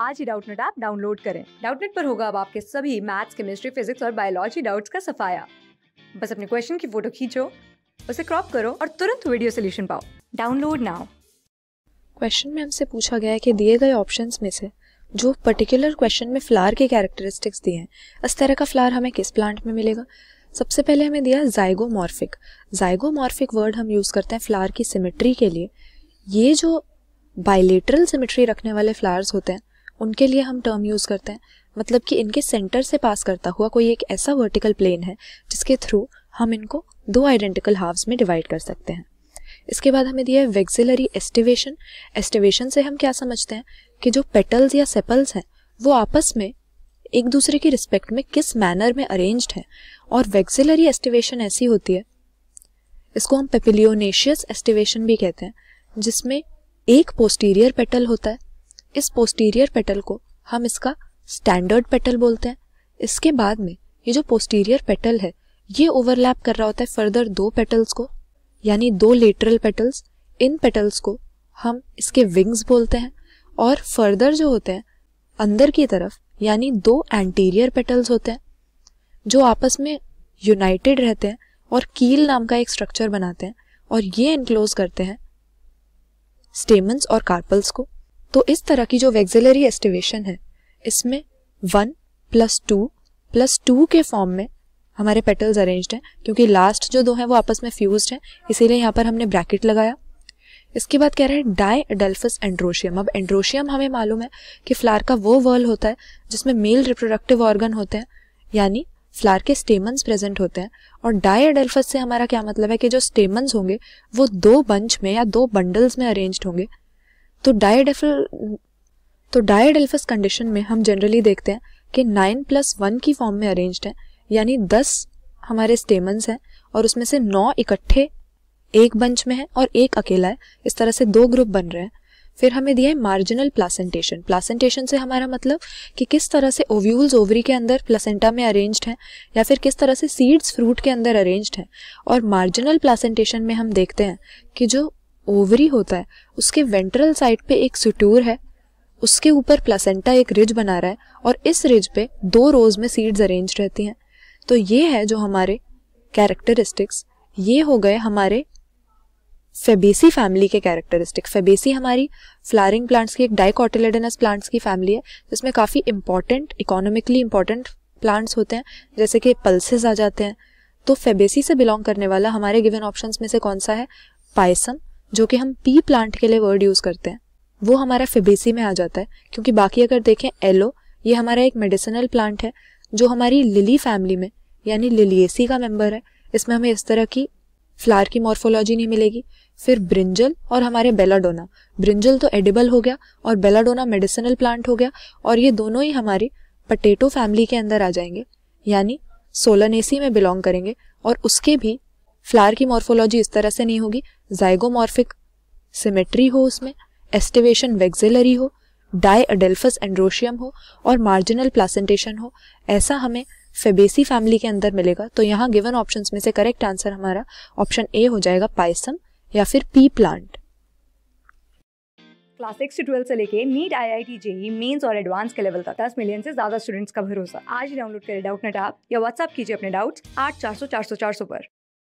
आज ही Doubtnut app download करें डाउटनेट पर होगा अब आपके सभी मैथ्स केमिस्ट्री फिजिक्स और बायोलॉजी डाउट्स का सफाया बस अपने क्वेश्चन की फोटो खींचो उसे क्रॉप करो और तुरंत वीडियो सोल्यूशन पाओ डाउनलोड नाउ क्वेश्चन में हमसे पूछा गया है कि दिए गए ऑप्शंस में से जो पर्टिकुलर क्वेश्चन में फ्लावर के कैरेक्टरिस्टिक्स दिए हैं इस तरह का फ्लावर हमें किस प्लांट में मिलेगा सबसे पहले हमें दिया जाइगोमॉर्फिक जाइगोमॉर्फिक वर्ड हम यूज़ करते हैं फ्लावर की सिमेट्री के लिए ये जो बाइलेटरल सिमेट्री रखने वाले फ्लावर्स होते हैं उनके लिए हम टर्म यूज़ करते हैं मतलब कि इनके सेंटर से पास करता हुआ कोई एक ऐसा वर्टिकल प्लेन है जिसके थ्रू हम इनको दो आइडेंटिकल हाफ्स में डिवाइड कर सकते हैं इसके बाद हमें दिया है वेक्सिलरी एस्टिवेशन एस्टिवेशन से हम क्या समझते हैं कि जो पेटल्स या सेपल्स हैं वो आपस में एक दूसरे की रिस्पेक्ट में किस मैनर में अरेंज्ड है और वेक्सिलरी एस्टिवेशन ऐसी होती है इसको हम पेपिलियोनेशियस एस्टिवेशन भी कहते हैं जिसमें एक पोस्टीरियर पेटल होता है इस पोस्टीरियर पेटल को हम इसका स्टैंडर्ड पेटल बोलते हैं इसके बाद में ये जो पोस्टीरियर पेटल है ये ओवरलैप कर रहा होता है फर्दर दो पेटल्स को यानी दो लेटरल पेटल्स इन पेटल्स को हम इसके विंग्स बोलते हैं और फर्दर जो होते हैं अंदर की तरफ यानी दो एंटीरियर पेटल्स होते हैं जो आपस में यूनाइटेड रहते हैं और कील नाम का एक स्ट्रक्चर बनाते हैं और ये इनक्लोज करते हैं स्टेमन्स और कार्पल्स को तो इस तरह की जो वेक्सिलरी एस्टिवेशन है इसमें one plus two plus two के फॉर्म में हमारे पेटल्स अरेंज्ड हैं क्योंकि लास्ट जो दो हैं वो आपस में फ्यूज्ड हैं इसीलिए यहाँ पर हमने ब्रैकेट लगाया इसके बाद कह रहा है डाई एडल्फस एंड्रोशियम अब एंड्रोशियम हमें मालूम है कि फ्लार का वो वर्ल होता है जिसमें मेल रिप्रोडक्टिव ऑर्गन होते हैं यानी फ्लार के स्टेमन्स प्रेजेंट होते हैं और डाई एडल्फस से हमारा क्या मतलब है कि जो स्टेमन्स होंगे वो दो बंच में या दो बंडल्स में अरेंज्ड होंगे तो डायडेफल तो डायडेल्फस कंडीशन में हम जनरली देखते हैं कि नाइन प्लस वन की फॉर्म में अरेंज्ड है यानी दस हमारे स्टेमन्स हैं और उसमें से नौ इकट्ठे एक बंच में है और एक अकेला है इस तरह से दो ग्रुप बन रहे हैं फिर हमें दिया है मार्जिनल प्लासेंटेशन प्लासेंटेशन से हमारा मतलब कि किस तरह से ओव्यूल्स ओवरी के अंदर प्लासेंटा में अरेंज्ड हैं या फिर किस तरह से सीड्स फ्रूट के अंदर अरेंज्ड हैं और मार्जिनल प्लासेंटेशन में हम देखते हैं कि जो ओवरी होता है उसके वेंट्रल साइड पे एक सुटूर है उसके ऊपर प्लासेंटा एक रिज बना रहा है और इस रिज पे दो रोज में सीड्स अरेंज रहती हैं तो ये है जो हमारे कैरेक्टरिस्टिक्स ये हो गए हमारे फेबेसी फैमिली के कैरेक्टरिस्टिक फेबेसी हमारी फ्लावरिंग प्लांट्स की एक डाइकॉटिलेडनस प्लांट्स की फैमिली है जिसमें काफ़ी इंपॉर्टेंट इकोनॉमिकली इंपॉर्टेंट प्लांट्स होते हैं जैसे कि पल्सेस आ जाते हैं तो फेबेसी से बिलोंग करने वाला हमारे गिवन ऑप्शंस में से कौन सा है पायसम जो कि हम पी प्लांट के लिए वर्ड यूज़ करते हैं वो हमारा फिबेसी में आ जाता है क्योंकि बाकी अगर देखें एलो ये हमारा एक मेडिसिनल प्लांट है जो हमारी लिली फैमिली में यानी लिलियसी का मेंबर है इसमें हमें इस तरह की फ्लावर की मॉर्फोलॉजी नहीं मिलेगी फिर ब्रिंजल और हमारे बेलाडोना ब्रिंजल तो एडिबल हो गया और बेलाडोना मेडिसिनल प्लांट हो गया और ये दोनों ही हमारी पटेटो फैमिली के अंदर आ जाएंगे यानी सोलनेसी में बिलोंग करेंगे और उसके भी फ्लावर की मॉर्फोलॉजी इस तरह से नहीं होगी जाइगोमॉर्फिक सिमेट्री हो उसमें एस्टिवेशन वेक्सिलरी हो डाई अडेल्फस एंड्रोशियम हो और मार्जिनल प्लासेंटेशन हो ऐसा हमें फेबेसी फैमिली के अंदर मिलेगा तो यहाँ गिवन ऑप्शन में से करेक्ट आंसर हमारा ऑप्शन ए हो जाएगा पाइसम या फिर पी प्लांट क्लास सिक्स से ट्वेल्व से लेके NEET I I T JEE mains और एडवांस के लेवल तक दस मिलियन से ज्यादा स्टूडेंट्स का भरोसा आज डाउनलोड करें डाउट नेट आप या व्हाट्सअप कीजिए अपने डाउट्स आठ चार सौ चार सौ चार सौ पर